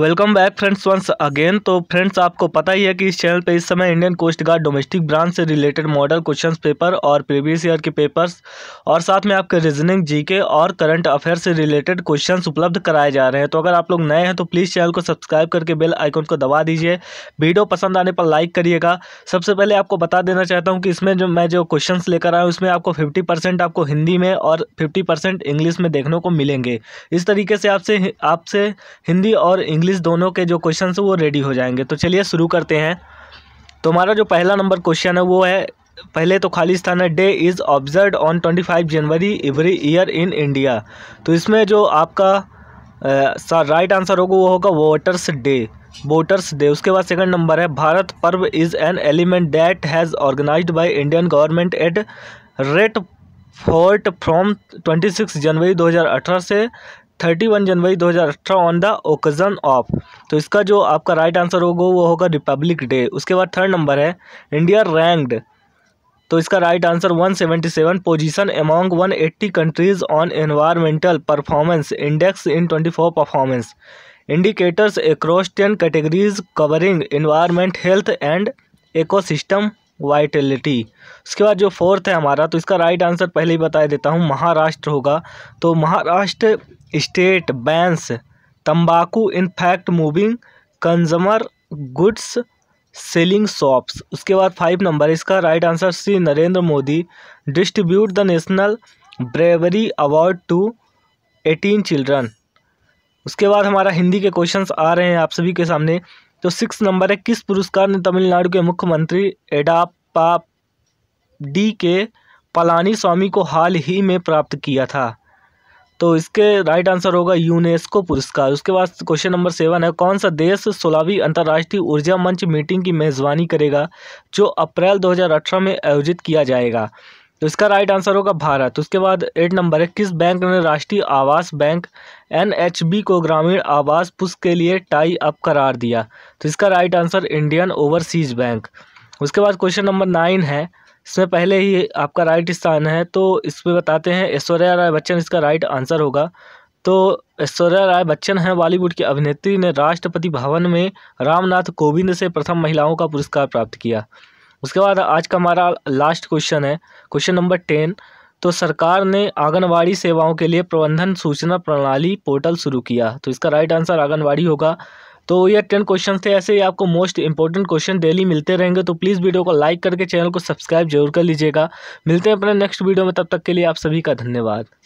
welcome back friends once again तो friends आपको पता ही है कि इस चैनल पे इस समय Indian Coast Guard domestic branch से रिलेटेड मॉडल क्वेश्चंस पेपर और प्रीवियस ईयर के पेपर्स और साथ में आपके रीजनिंग जीके और करंट अफेयर से रिलेटेड क्वेश्चंस उपलब्ध कराए जा रहे हैं तो अगर आप लोग नए हैं तो प्लीज़ चैनल को सब्सक्राइब करके बेल आइकन को दबा दीजिए वीडियो पसंद आने पर लाइक करिएगा सबसे पहले आपको बता देना चाहता हूँ कि इसमें जो मैं जो क्वेश्चन लेकर आया हूँ उसमें आपको फिफ्टी आपको हिंदी में और फिफ्टी इंग्लिश में देखने को मिलेंगे इस तरीके से आपसे आपसे हिंदी और इंग्लिश इंग्लिश दोनों के जो क्वेश्चन हैं वो रेडी हो जाएंगे तो चलिए शुरू करते हैं तो हमारा जो पहला नंबर क्वेश्चन है वो है पहले तो खाली स्थान है day is observe on twenty five January every year in India तो इसमें जो आपका सर राइट आंसर होगा वो होगा वोटर्स डे वोटर्स डे उसके बाद सेकंड नंबर है Bharat Parv is an element that has organized by Indian government at Red Fort from twenty six January दो हज़ार अठारह से थर्टी वन जनवरी दो हज़ार अठारह ऑन द ओकेज़न ऑफ तो इसका जो आपका राइट आंसर होगा वो होगा रिपब्लिक डे उसके बाद थर्ड नंबर है इंडिया रैंक्ड तो इसका right answer one seventy seven position among one eighty countries on environmental performance index in twenty four performance indicators across ten categories covering environment health and ecosystem vitality उसके बाद जो fourth है हमारा तो इसका right answer पहले ही बता देता हूँ महाराष्ट्र होगा तो महाराष्ट्र स्टेट तंबाकू तम्बाकू in fact moving consumer goods selling shops उसके बाद फाइव नंबर इसका right answer Shri Narendra Modi distribute the national bravery award to eighteen children उसके बाद हमारा हिंदी के क्वेश्चंस आ रहे हैं आप सभी के सामने तो सिक्स नंबर है किस पुरस्कार ने तमिलनाडु के मुख्यमंत्री एडापा डी के पलानी स्वामी को हाल ही में प्राप्त किया था तो इसके राइट आंसर होगा यूनेस्को पुरस्कार उसके बाद क्वेश्चन नंबर सेवन है कौन सा देश सोलहवीं अंतर्राष्ट्रीय ऊर्जा मंच मीटिंग की मेज़बानी करेगा जो अप्रैल 2018 में आयोजित किया जाएगा तो इसका राइट आंसर होगा भारत उसके बाद एट नंबर है किस बैंक ने राष्ट्रीय आवास बैंक एन को ग्रामीण आवास पुष्प के लिए टाई अप करार दिया तो इसका right answer Indian Overseas Bank उसके बाद क्वेश्चन नंबर नाइन है इसमें पहले ही आपका राइट स्थान है तो इसमें बताते हैं ऐश्वर्या राय बच्चन इसका राइट आंसर होगा तो ऐश्वर्या राय बच्चन हैं बॉलीवुड की अभिनेत्री ने राष्ट्रपति भवन में रामनाथ कोविंद से प्रथम महिलाओं का पुरस्कार प्राप्त किया उसके बाद आज का हमारा लास्ट क्वेश्चन है क्वेश्चन नंबर टेन तो सरकार ने आंगनवाड़ी सेवाओं के लिए प्रबंधन सूचना प्रणाली पोर्टल शुरू किया तो इसका राइट आंसर आंगनवाड़ी होगा तो ये टेन क्वेश्चन थे ऐसे ही आपको मोस्ट इंपॉर्टेंट क्वेश्चन डेली मिलते रहेंगे तो प्लीज़ वीडियो को लाइक करके चैनल को सब्सक्राइब जरूर कर लीजिएगा मिलते हैं अपने नेक्स्ट वीडियो में तब तक के लिए आप सभी का धन्यवाद